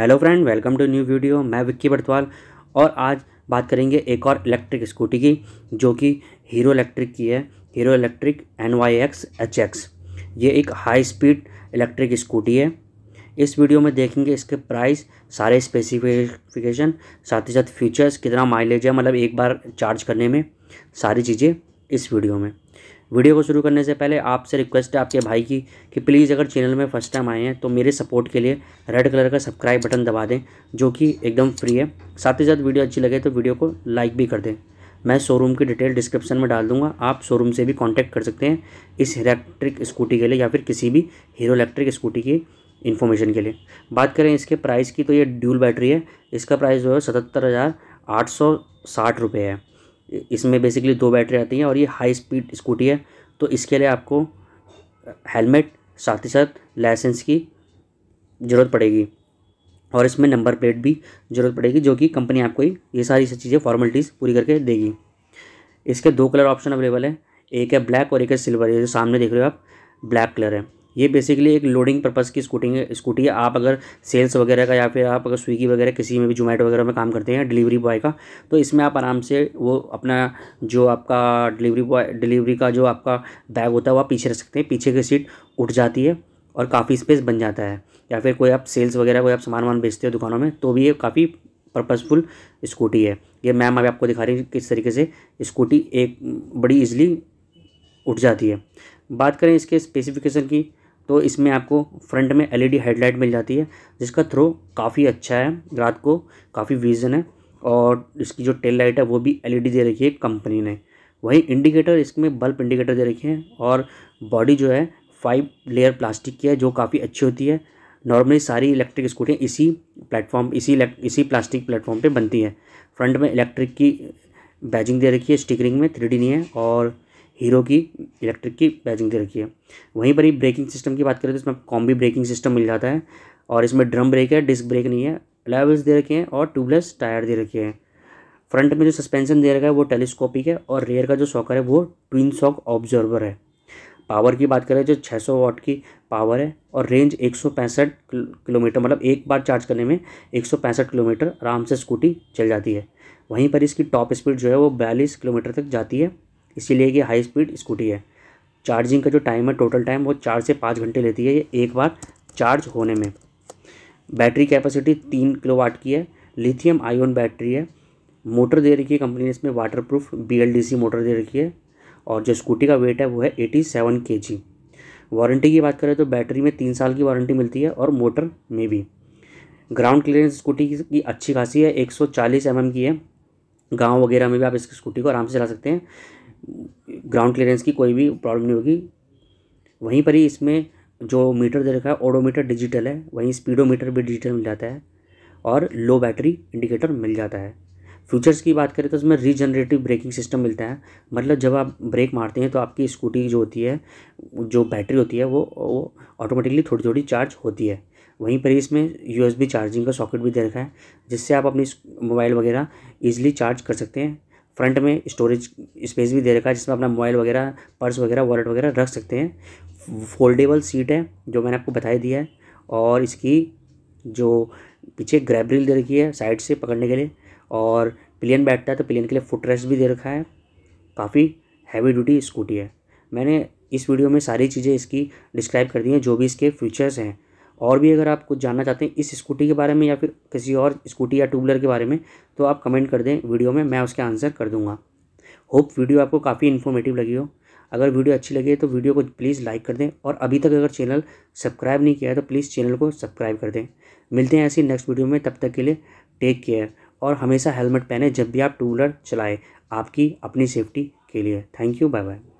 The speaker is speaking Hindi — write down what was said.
hello friend welcome to new video मैं विक्की बटवाल और आज बात करेंगे एक और इलेक्ट्रिक स्कूटी की जो कि हीरो इलेक्ट्रिक की है Hero electric N Y X H X ये एक हाई स्पीड इलेक्ट्रिक स्कूटी है इस वीडियो में देखेंगे इसके प्राइस सारे स्पेसिफिकेशन साथ ही साथ फीचर्स कितना माइलेज है मतलब एक बार चार्ज करने में सारी चीज़ें इस वीडियो में वीडियो को शुरू करने से पहले आपसे रिक्वेस्ट है आपके भाई की कि प्लीज़ अगर चैनल में फर्स्ट टाइम आए हैं तो मेरे सपोर्ट के लिए रेड कलर का सब्सक्राइब बटन दबा दें जो कि एकदम फ्री है साथ ही साथ वीडियो अच्छी लगे तो वीडियो को लाइक भी कर दें मैं शोरूम की डिटेल डिस्क्रिप्शन में डाल दूंगा आप शोरूम से भी कांटेक्ट कर सकते हैं इस इलेक्ट्रिक स्कूटी के लिए या फिर किसी भी हीरो इलेक्ट्रिक स्कूटी की इन्फॉर्मेशन के लिए बात करें इसके प्राइस की तो ये ड्यूल बैटरी है इसका प्राइस जो है सतहत्तर हज़ार आठ सौ साठ रुपये है इसमें बेसिकली दो बैटरी आती हैं और ये हाई स्पीड स्कूटी है तो इसके लिए आपको हेलमेट साथ ही साथ लाइसेंस की ज़रूरत पड़ेगी और इसमें नंबर प्लेट भी ज़रूरत पड़ेगी जो कि कंपनी आपको ही ये सारी चीज़ें फॉर्मेलिटीज़ पूरी करके देगी इसके दो कलर ऑप्शन अवेलेबल है एक है ब्लैक और एक है सिल्वर ये जो सामने देख रहे हो आप ब्लैक कलर है ये बेसिकली एक लोडिंग पर्पज़ की स्कूटी है स्कूटी है आप अगर सेल्स वगैरह का या फिर आप अगर स्विगी वगैरह किसी में भी जोमेटो वगैरह में काम करते हैं डिलीवरी बॉय का तो इसमें आप आराम से वो अपना जो आपका डिलीवरी बॉय डिलीवरी का जो आपका बैग होता है वह पीछे रख सकते हैं पीछे की सीट उठ जाती है और काफ़ी स्पेस बन जाता है या फिर कोई आप सेल्स वगैरह कोई आप सामान वामान बेचते हो दुकानों में तो भी ये काफ़ी पर्पज़फुल स्कूटी है ये मैम अभी आपको दिखा रही हूँ किस तरीके से स्कूटी एक बड़ी ईजिली उठ जाती है बात करें इसके स्पेसिफिकेशन की तो इसमें आपको फ्रंट में एलईडी e हेडलाइट मिल जाती है जिसका थ्रो काफ़ी अच्छा है रात को काफ़ी विजन है और इसकी जो टेल लाइट है वो भी एलईडी e दे रखी है कंपनी ने वहीं इंडिकेटर इसमें बल्ब इंडिकेटर दे रखे हैं और बॉडी जो है फाइव लेयर प्लास्टिक की है जो काफ़ी अच्छी होती है नॉर्मली सारी इलेक्ट्रिक स्कूटियाँ इसी प्लेटफॉर्म इसी इसी प्लास्टिक प्लेटफॉर्म पे बनती है फ्रंट में इलेक्ट्रिक की बैजिंग दे रखी है स्टिकरिंग में थ्री नहीं है और हीरो की इलेक्ट्रिक की बैजिंग दे रखी है वहीं पर ही ब्रेकिंग सिस्टम की बात करें तो इसमें कॉम्बी ब्रेकिंग सिस्टम मिल जाता है और इसमें ड्रम ब्रेक है डिस्क ब्रेक नहीं है लेवल्स दे रखे हैं और ट्यूबलेस टायर दे रखे हैं फ्रंट में जो सस्पेंशन दे रखा है वो टेलीस्कोपिक है और रेयर का जो शॉकर है वो ट्विन शॉक ऑब्जर्वर है पावर की बात करें जो तो 600 वाट की पावर है और रेंज एक किलोमीटर मतलब एक बार चार्ज करने में एक किलोमीटर आराम से स्कूटी चल जाती है वहीं पर इसकी टॉप स्पीड जो है वो बयालीस किलोमीटर तक जाती है इसीलिए कि हाई स्पीड स्कूटी है चार्जिंग का जो टाइम है टोटल टाइम वो चार से पाँच घंटे लेती है ये एक बार चार्ज होने में बैटरी कैपेसिटी तीन किलो वाट की है लिथियम आयोन बैटरी है मोटर दे रखी है कंपनी ने इसमें वाटर प्रूफ बी मोटर दे रखी है और जो स्कूटी का वेट है वो है एटी सेवन के जी वारंटी की बात करें तो बैटरी में तीन साल की वारंटी मिलती है और मोटर में भी ग्राउंड क्लियरेंस स्कूटी की अच्छी खासी है 140 सौ mm की है गांव वगैरह में भी आप इस स्कूटी को आराम से चला सकते हैं ग्राउंड क्लियरेंस की कोई भी प्रॉब्लम नहीं होगी वहीं पर ही इसमें जो मीटर दे रखा है ओडोमीटर डिजिटल है वहीं स्पीडोमीटर भी डिजिटल मिल जाता है और लो बैटरी इंडिकेटर मिल जाता है फीचर्स की बात करें तो इसमें रीजनरेटिव ब्रेकिंग सिस्टम मिलता है मतलब जब आप ब्रेक मारते हैं तो आपकी स्कूटी जो होती है जो बैटरी होती है वो वो ऑटोमेटिकली थोड़ी थोड़ी चार्ज होती है वहीं पर ही इसमें यूएसबी चार्जिंग का सॉकेट भी दे रखा है जिससे आप अपनी मोबाइल वगैरह ईजिली चार्ज कर सकते हैं फ्रंट में स्टोरेज स्पेस भी दे रखा है जिसमें अपना मोबाइल वगैरह पर्स वगैरह वॉलेट वगैरह रख सकते हैं फोल्डेबल सीट है जो मैंने आपको बताई दिया है और इसकी जो पीछे ग्रैब दे रखी है साइड से पकड़ने के लिए और प्लेन बैठता है तो प्लेन के लिए फुट रेस्ट भी दे रखा है काफ़ी हैवी ड्यूटी स्कूटी है मैंने इस वीडियो में सारी चीज़ें इसकी डिस्क्राइब कर दी हैं जो भी इसके फीचर्स हैं और भी अगर आप कुछ जानना चाहते हैं इस स्कूटी के बारे में या फिर किसी और स्कूटी या टू व्हीलर के बारे में तो आप कमेंट कर दें वीडियो में मैं उसका आंसर कर दूंगा होप वीडियो आपको काफ़ी इन्फॉर्मेटिव लगी हो अगर वीडियो अच्छी लगी है तो वीडियो को प्लीज़ लाइक कर दें और अभी तक अगर चैनल सब्सक्राइब नहीं किया है तो प्लीज़ चैनल को सब्सक्राइब कर दें मिलते हैं ऐसी नेक्स्ट वीडियो में तब तक के लिए टेक केयर और हमेशा हेलमेट पहने जब भी आप टू व्हीलर चलाएँ आपकी अपनी सेफ्टी के लिए थैंक यू बाय बाय